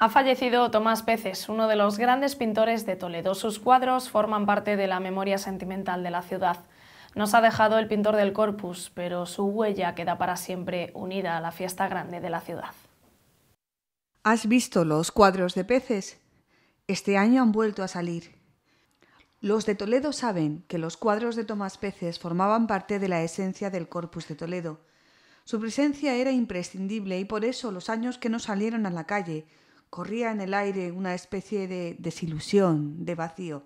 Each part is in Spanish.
Ha fallecido Tomás Peces, uno de los grandes pintores de Toledo. Sus cuadros forman parte de la memoria sentimental de la ciudad. Nos ha dejado el pintor del Corpus, pero su huella queda para siempre unida a la fiesta grande de la ciudad. ¿Has visto los cuadros de Peces? Este año han vuelto a salir. Los de Toledo saben que los cuadros de Tomás Peces formaban parte de la esencia del Corpus de Toledo. Su presencia era imprescindible y por eso los años que no salieron a la calle corría en el aire una especie de desilusión, de vacío.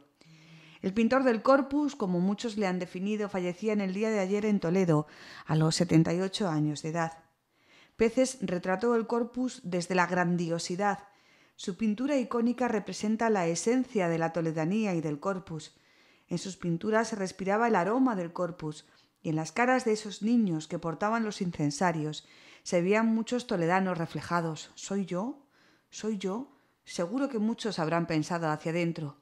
El pintor del corpus, como muchos le han definido, fallecía en el día de ayer en Toledo, a los 78 años de edad. Peces retrató el corpus desde la grandiosidad. Su pintura icónica representa la esencia de la toledanía y del corpus. En sus pinturas se respiraba el aroma del corpus, y en las caras de esos niños que portaban los incensarios se veían muchos toledanos reflejados. ¿Soy yo? ¿Soy yo? Seguro que muchos habrán pensado hacia adentro.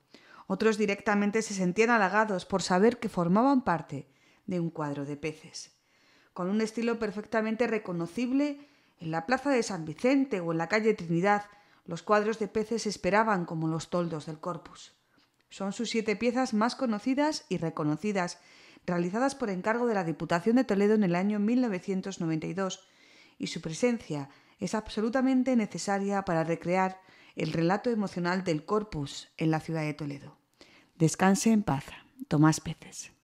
Otros directamente se sentían halagados por saber que formaban parte de un cuadro de peces. Con un estilo perfectamente reconocible, en la plaza de San Vicente o en la calle Trinidad, los cuadros de peces esperaban como los toldos del corpus. Son sus siete piezas más conocidas y reconocidas, realizadas por encargo de la Diputación de Toledo en el año 1992, y su presencia es absolutamente necesaria para recrear el relato emocional del corpus en la ciudad de Toledo. Descanse en paz, Tomás Peces.